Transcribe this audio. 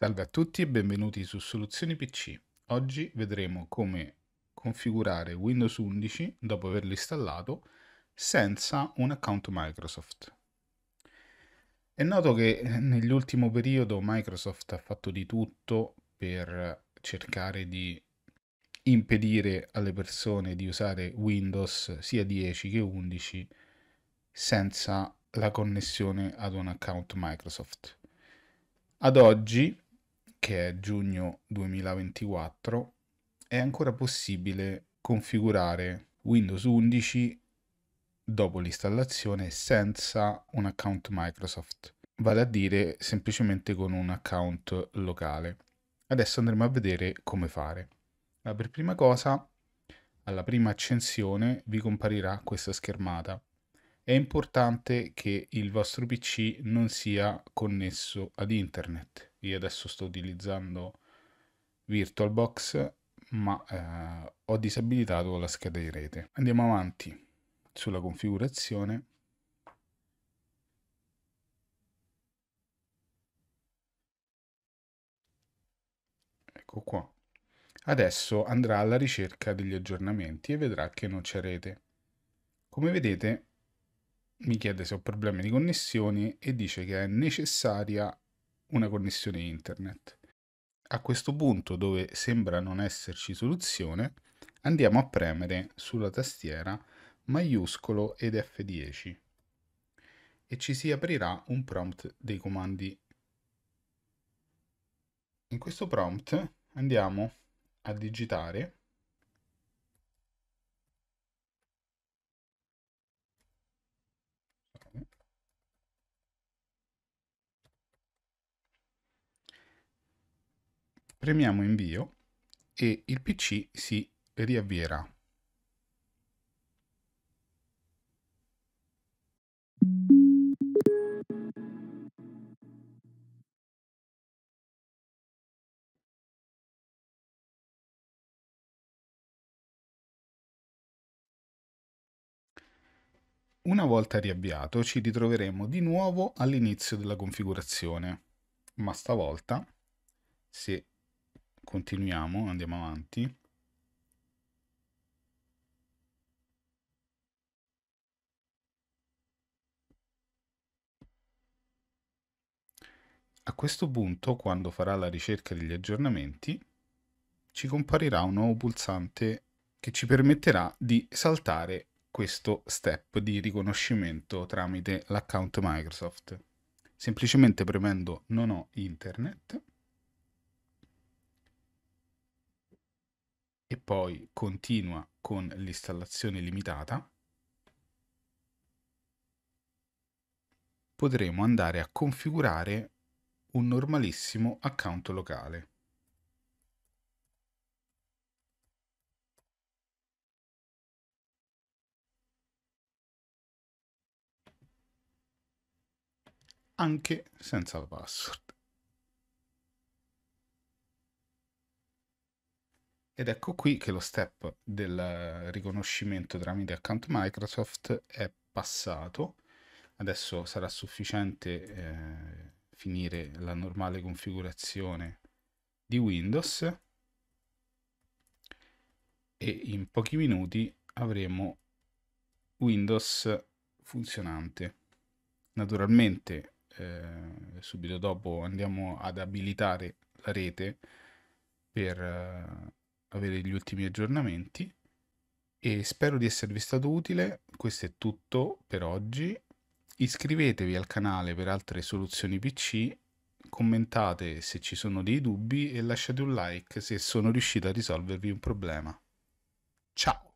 Salve a tutti e benvenuti su Soluzioni PC. Oggi vedremo come configurare Windows 11 dopo averlo installato senza un account Microsoft. È noto che nell'ultimo periodo Microsoft ha fatto di tutto per cercare di impedire alle persone di usare Windows sia 10 che 11 senza la connessione ad un account Microsoft. Ad oggi, che è giugno 2024, è ancora possibile configurare Windows 11 dopo l'installazione senza un account Microsoft, vale a dire semplicemente con un account locale. Adesso andremo a vedere come fare. Allora, per prima cosa, alla prima accensione vi comparirà questa schermata è importante che il vostro PC non sia connesso ad internet. Io adesso sto utilizzando VirtualBox, ma eh, ho disabilitato la scheda di rete. Andiamo avanti sulla configurazione. Ecco qua. Adesso andrà alla ricerca degli aggiornamenti e vedrà che non c'è rete. Come vedete mi chiede se ho problemi di connessioni e dice che è necessaria una connessione internet. A questo punto, dove sembra non esserci soluzione, andiamo a premere sulla tastiera maiuscolo ed F10 e ci si aprirà un prompt dei comandi. In questo prompt andiamo a digitare Premiamo invio e il PC si riavvierà. Una volta riavviato ci ritroveremo di nuovo all'inizio della configurazione, ma stavolta se continuiamo, andiamo avanti. A questo punto, quando farà la ricerca degli aggiornamenti, ci comparirà un nuovo pulsante che ci permetterà di saltare questo step di riconoscimento tramite l'account Microsoft. Semplicemente premendo non ho internet poi continua con l'installazione limitata, potremo andare a configurare un normalissimo account locale. anche senza la password. Ed ecco qui che lo step del riconoscimento tramite account Microsoft è passato. Adesso sarà sufficiente eh, finire la normale configurazione di Windows e in pochi minuti avremo Windows funzionante. Naturalmente eh, subito dopo andiamo ad abilitare la rete per eh, avere gli ultimi aggiornamenti e spero di esservi stato utile. Questo è tutto per oggi. Iscrivetevi al canale per altre soluzioni PC, commentate se ci sono dei dubbi e lasciate un like se sono riuscito a risolvervi un problema. Ciao!